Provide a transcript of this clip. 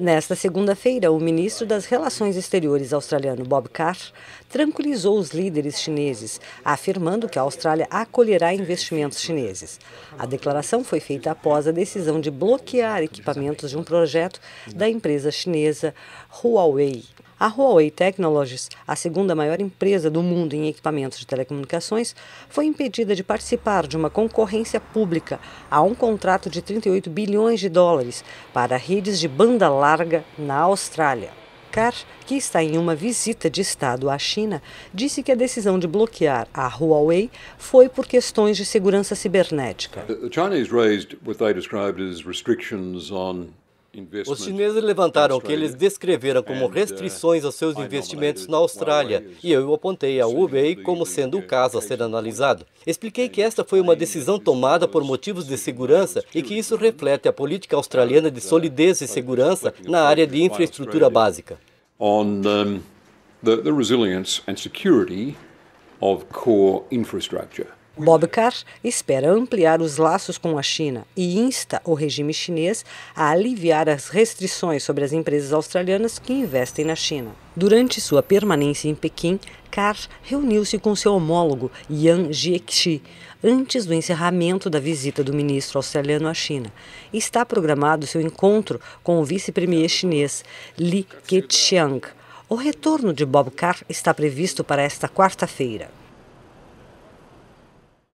Nesta segunda-feira, o ministro das Relações Exteriores australiano Bob Carr tranquilizou os líderes chineses, afirmando que a Austrália acolherá investimentos chineses. A declaração foi feita após a decisão de bloquear equipamentos de um projeto da empresa chinesa Huawei. A Huawei Technologies, a segunda maior empresa do mundo em equipamentos de telecomunicações, foi impedida de participar de uma concorrência pública a um contrato de 38 bilhões de dólares para redes de banda larga na Austrália. Carr, que está em uma visita de Estado à China, disse que a decisão de bloquear a Huawei foi por questões de segurança cibernética. The Chinese raised what they described as restrictions on os chineses levantaram o que eles descreveram como uh, restrições aos seus investimentos na Austrália, e eu apontei a Hubei como sendo o caso a ser analisado. Expliquei que esta foi uma decisão tomada por motivos de segurança e que isso reflete a política australiana de uh, solidez e uh, segurança na área de infraestrutura básica. On the resilience and security of core infrastructure. Bobcar espera ampliar os laços com a China e insta o regime chinês a aliviar as restrições sobre as empresas australianas que investem na China. Durante sua permanência em Pequim, Carr reuniu-se com seu homólogo Yang Jiechi antes do encerramento da visita do ministro australiano à China. Está programado seu encontro com o vice-premier chinês Li Keqiang. O retorno de Bob Carr está previsto para esta quarta-feira.